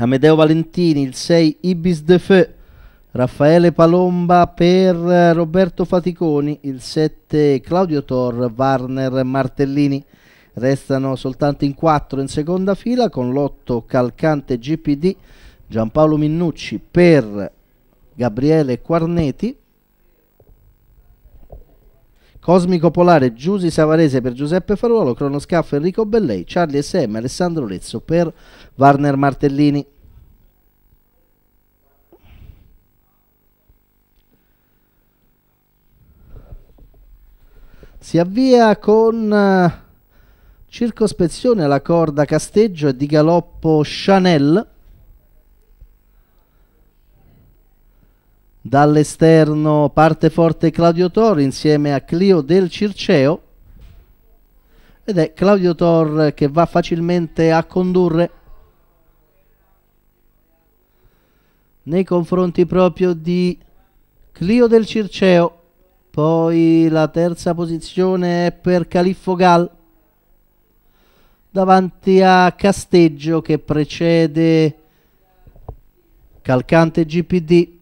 Amedeo Valentini, il 6 Ibis De Feu, Raffaele Palomba per eh, Roberto Faticoni, il 7 Claudio Tor, Warner Martellini. Restano soltanto in 4 in seconda fila con l'8 Calcante GPD, Giampaolo Minnucci per Gabriele Quarneti. Cosmico Polare, Giusi Savarese per Giuseppe Faruolo, Cronoscaffo Enrico Bellei, Charlie SM, Alessandro Lezzo per Warner Martellini. Si avvia con eh, circospezione alla corda Casteggio e di galoppo Chanel. dall'esterno parte forte Claudio Torre insieme a Clio del Circeo ed è Claudio Torre che va facilmente a condurre nei confronti proprio di Clio del Circeo poi la terza posizione è per Califfo Gal davanti a Casteggio che precede Calcante GPD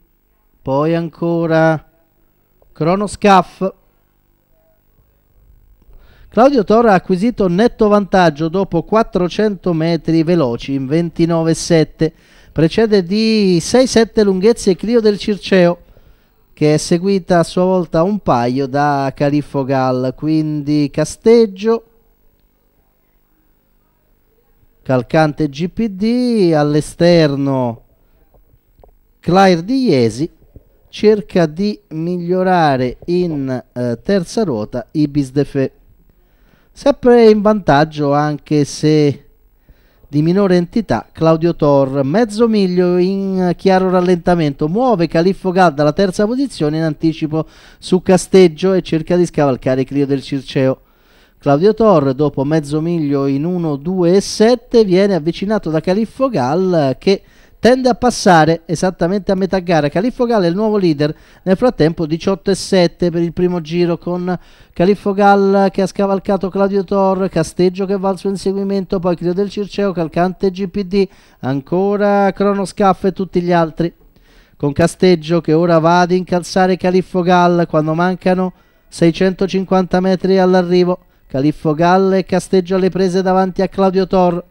poi ancora Cronoscaff. Claudio Torra ha acquisito netto vantaggio dopo 400 metri veloci in 29,7. Precede di 6-7 lunghezze Clio del Circeo che è seguita a sua volta un paio da Califfo Gall. quindi Casteggio, Calcante GPD, all'esterno Clair di Iesi cerca di migliorare in eh, terza ruota Ibis De Fe. sempre in vantaggio anche se di minore entità Claudio Tor mezzo miglio in chiaro rallentamento muove Califfo Gal dalla terza posizione in anticipo su Casteggio e cerca di scavalcare Clio del Circeo Claudio Tor dopo mezzo miglio in 1, 2 e 7 viene avvicinato da Califfo Gall eh, che tende a passare esattamente a metà gara. Califfo Gall è il nuovo leader, nel frattempo 18,7 per il primo giro con Califfo Gall che ha scavalcato Claudio Tor, Casteggio che va al suo inseguimento, poi Crio del Circeo, Calcante GPD, ancora Crono Scaff e tutti gli altri. Con Casteggio che ora va ad incalzare Califfo Gall quando mancano 650 metri all'arrivo. Califfo Gall e Casteggio alle prese davanti a Claudio Tor.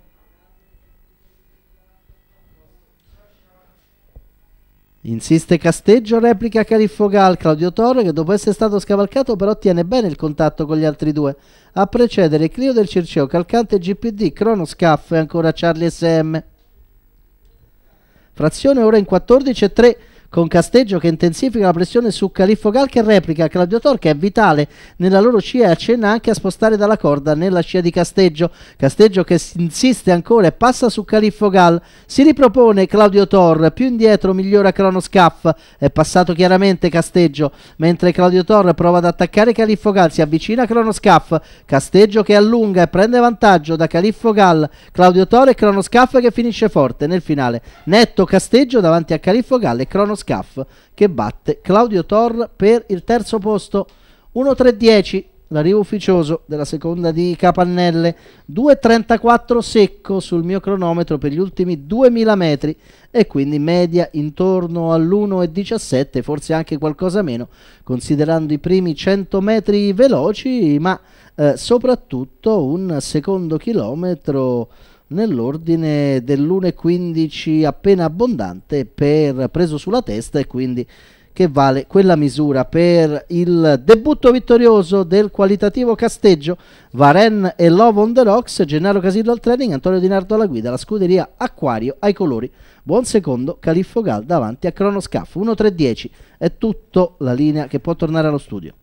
Insiste Casteggio, replica Carifogal, Claudio Torre che dopo essere stato scavalcato però tiene bene il contatto con gli altri due. A precedere Clio del Circeo, Calcante GPD, Crono Scaff e ancora Charlie SM. Frazione ora in 14 e 3 con Casteggio che intensifica la pressione su Califfo Gal che replica Claudio Tor che è vitale nella loro scia e accenna anche a spostare dalla corda nella scia di Casteggio. Casteggio che insiste ancora e passa su Califfo Gal. Si ripropone Claudio Tor, più indietro migliora Cronoscaff, è passato chiaramente Casteggio, mentre Claudio Tor prova ad attaccare Califfo Gal, si avvicina a Cronoscaff, Casteggio che allunga e prende vantaggio da Califfo Gal, Claudio Tor e Cronoscaff che finisce forte nel finale. Netto Casteggio davanti a Califfo Gal e Cronoscaff. Scaff che batte Claudio Tor per il terzo posto. 1-3-10 l'arrivo ufficioso della seconda di Capannelle 2.34 secco sul mio cronometro per gli ultimi 2000 metri e quindi media intorno all'1.17 forse anche qualcosa meno considerando i primi 100 metri veloci ma eh, soprattutto un secondo chilometro nell'ordine dell'1,15 appena abbondante per preso sulla testa e quindi che vale quella misura per il debutto vittorioso del qualitativo casteggio Varen e Love on the Rocks Gennaro Casillo al training, Antonio Di Nardo alla guida la scuderia Acquario ai colori buon secondo Califfo Gal davanti a Cronoscaf 1-3-10 è tutto la linea che può tornare allo studio